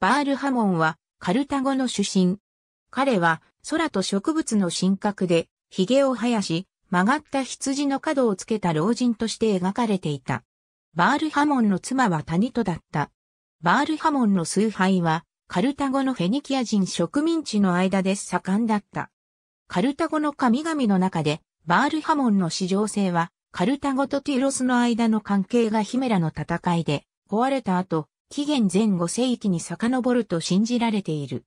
バールハモンはカルタゴの出身。彼は空と植物の神格で、髭を生やし、曲がった羊の角をつけた老人として描かれていた。バールハモンの妻はタニトだった。バールハモンの崇拝は、カルタゴのフェニキア人植民地の間で盛んだった。カルタゴの神々の中で、バールハモンの市場性は、カルタゴとティロスの間の関係がヒメラの戦いで壊れた後、紀元前5世紀に遡ると信じられている。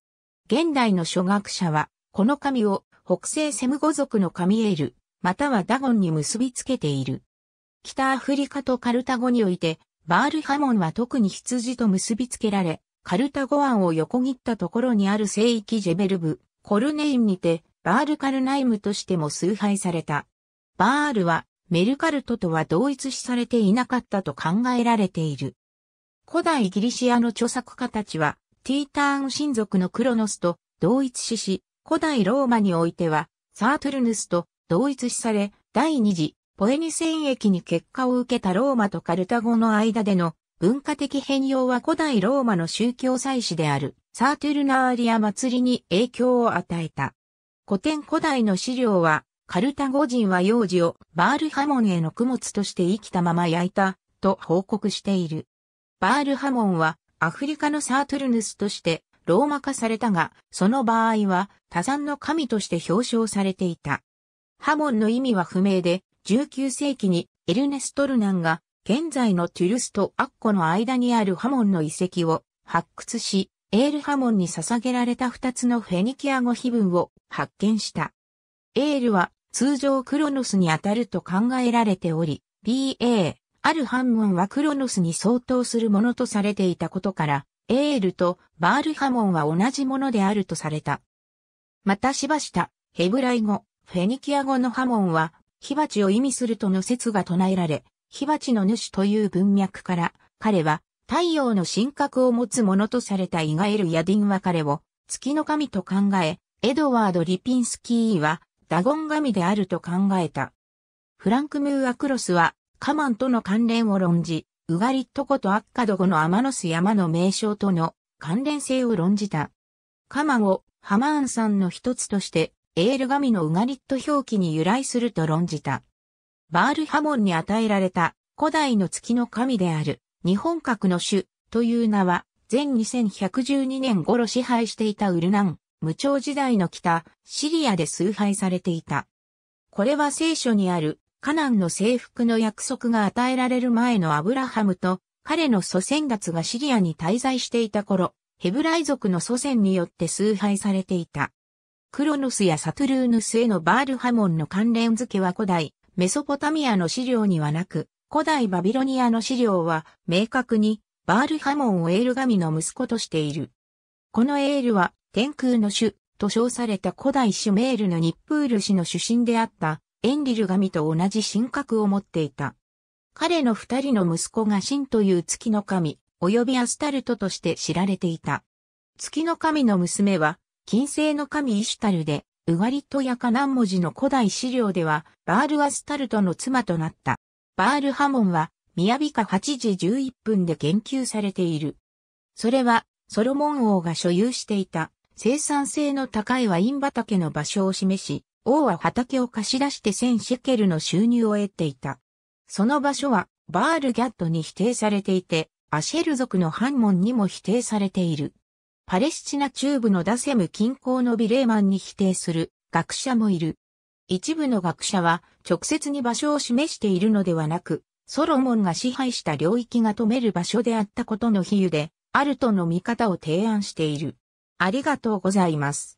現代の諸学者は、この神を北西セム語族のミエール、またはダゴンに結びつけている。北アフリカとカルタゴにおいて、バールハモンは特に羊と結びつけられ、カルタゴ湾を横切ったところにある聖域ジェベルブ、コルネインにて、バールカルナイムとしても崇拝された。バールは、メルカルトとは同一視されていなかったと考えられている。古代ギリシアの著作家たちは、ティーターン親族のクロノスと同一視し、古代ローマにおいては、サートルヌスと同一視され、第二次ポエニ戦役に結果を受けたローマとカルタゴの間での文化的変容は古代ローマの宗教祭祀であるサートゥルナーリア祭りに影響を与えた。古典古代の資料は、カルタゴ人は幼児をバールハモンへの供物として生きたまま焼いたと報告している。バールハモンはアフリカのサートルヌスとしてローマ化されたが、その場合は多産の神として表彰されていた。ハモンの意味は不明で、19世紀にエルネストルナンが現在のトゥルスとアッコの間にあるハモンの遺跡を発掘し、エールハモンに捧げられた2つのフェニキア語碑文を発見した。エールは通常クロノスにあたると考えられており、BA、ある反問はクロノスに相当するものとされていたことから、エールとバールハモンは同じものであるとされた。またしばしたヘブライ語、フェニキア語のハモンは、火鉢を意味するとの説が唱えられ、火鉢の主という文脈から、彼は太陽の神格を持つものとされたイガエル・ヤディンは彼を月の神と考え、エドワード・リピンスキーはダゴン神であると考えた。フランク・ムーアクロスはカマンとの関連を論じ、ウガリットことアッカドゴの天の巣山の名称との関連性を論じた。カマンをハマーンんの一つとして、エール神のウガリット表記に由来すると論じた。バールハモンに与えられた古代の月の神である日本核の種という名は、前2112年頃支配していたウルナン、無朝時代の北、シリアで崇拝されていた。これは聖書にあるカナンの征服の約束が与えられる前のアブラハムと彼の祖先月がシリアに滞在していた頃、ヘブライ族の祖先によって崇拝されていた。クロノスやサトゥルーヌスへのバールハモンの関連付けは古代、メソポタミアの資料にはなく、古代バビロニアの資料は明確にバールハモンをエール神の息子としている。このエールは天空の主と称された古代シュメールのニップール氏の主神であったエンリル神と同じ神格を持っていた。彼の二人の息子が神という月の神、及びアスタルトとして知られていた。月の神の娘は、金星の神イシュタルで、ウガリトやカナン文字の古代資料では、バール・アスタルトの妻となった。バール・ハモンは、宮美歌8時11分で言及されている。それは、ソロモン王が所有していた、生産性の高いワイン畑の場所を示し、王は畑を貸し出して千シェケルの収入を得ていた。その場所はバールギャットに否定されていて、アシェル族のハンモンにも否定されている。パレスチナ中部のダセム近郊のビレーマンに否定する学者もいる。一部の学者は直接に場所を示しているのではなく、ソロモンが支配した領域が止める場所であったことの比喩で、あるとの見方を提案している。ありがとうございます。